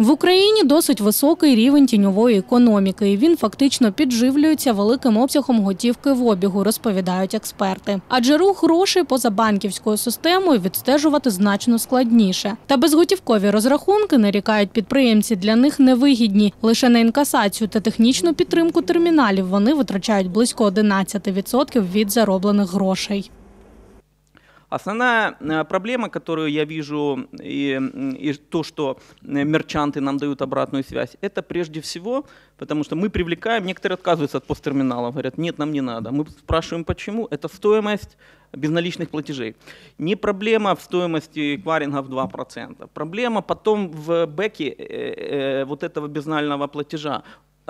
В Україні досить високий рівень тіньової економіки. і Він фактично підживлюється великим обсягом готівки в обігу, розповідають експерти. Адже рух грошей поза банківською системою відстежувати значно складніше. Та безготівкові розрахунки нарікають підприємці для них невигідні. Лише на інкасацію та технічну підтримку терміналів вони витрачають близько 11% від зароблених грошей. Основная э, проблема, которую я вижу, и, и то, что э, мерчанты нам дают обратную связь, это прежде всего, потому что мы привлекаем, некоторые отказываются от посттерминалов, говорят, нет, нам не надо. Мы спрашиваем, почему. Это стоимость безналичных платежей. Не проблема в стоимости кварингов 2%. Проблема потом в бэке э, э, вот этого безнального платежа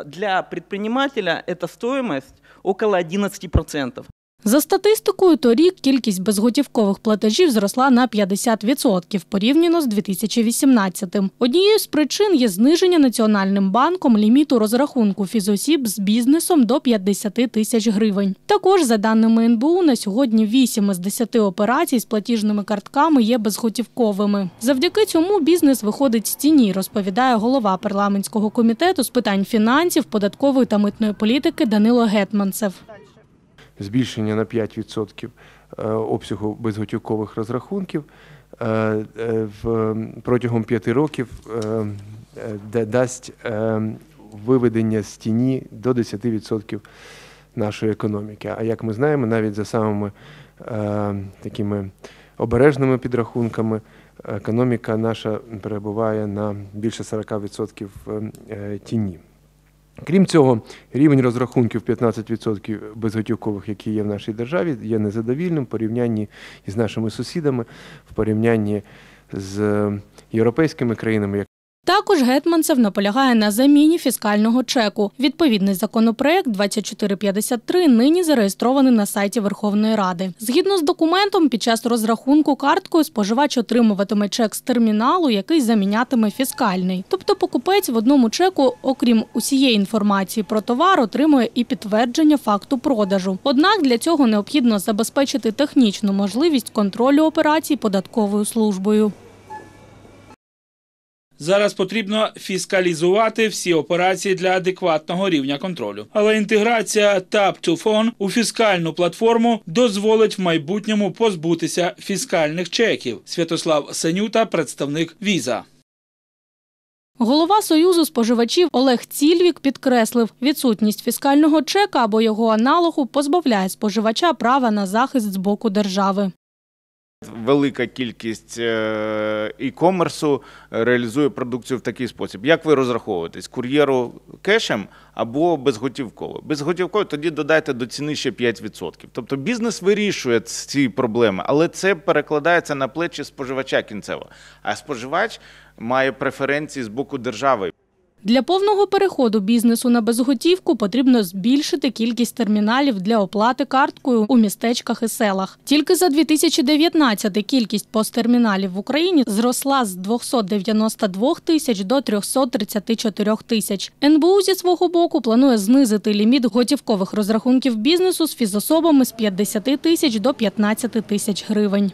для предпринимателя эта стоимость около 11%. За статистикою, торік кількість безготівкових платежів зросла на 50% порівняно з 2018-м. Однією з причин є зниження національним банком ліміту розрахунку фізосіб з бізнесом до 50 тисяч гривень. Також, за даними НБУ, на сьогодні 8 із 10 операцій з платіжними картками є безготівковими. Завдяки цьому бізнес виходить з тіні, розповідає голова парламентського комітету з питань фінансів, податкової та митної політики Данило Гетманцев збільшення на 5% е, обсягу безготівкових розрахунків е, е, протягом 5 років дасть виведення з тіні до 10% нашої економіки. А як ми знаємо, навіть за самими такими обережними підрахунками. Економіка наша перебуває на більше 40% тіні. Крім цього, рівень розрахунків 15% безготівкових, які є в нашій державі, є незадовільним в порівнянні із нашими сусідами, в порівнянні з е, європейськими країнами, також Гетманцев наполягає на заміні фіскального чеку. Відповідний законопроект 2453 нині зареєстрований на сайті Верховної Ради. Згідно з документом, під час розрахунку карткою споживач отримуватиме чек з терміналу, який замінятиме фіскальний. Тобто, покупець в одному чеку, окрім усієї інформації про товар, отримує і підтвердження факту продажу. Однак для цього необхідно забезпечити технічну можливість контролю операцій податковою службою. Зараз потрібно фіскалізувати всі операції для адекватного рівня контролю. Але інтеграція tap to Phone у фіскальну платформу дозволить в майбутньому позбутися фіскальних чеків. Святослав Сенюта, представник Віза. Голова союзу споживачів Олег Цільвік підкреслив, відсутність фіскального чека або його аналогу позбавляє споживача права на захист з боку держави. Велика кількість е, e-комерсу е, реалізує продукцію в такий спосіб. Як ви розраховуєтесь? Кур'єру кешем або безготівково? Безготівково тоді додайте до ціни ще 5%. Тобто бізнес вирішує ці проблеми, але це перекладається на плечі споживача кінцево. А споживач має преференції з боку держави. Для повного переходу бізнесу на безготівку потрібно збільшити кількість терміналів для оплати карткою у містечках і селах. Тільки за 2019 кількість посттерміналів в Україні зросла з 292 тисяч до 334 тисяч. НБУ зі свого боку планує знизити ліміт готівкових розрахунків бізнесу з фізособами з 50 тисяч до 15 тисяч гривень.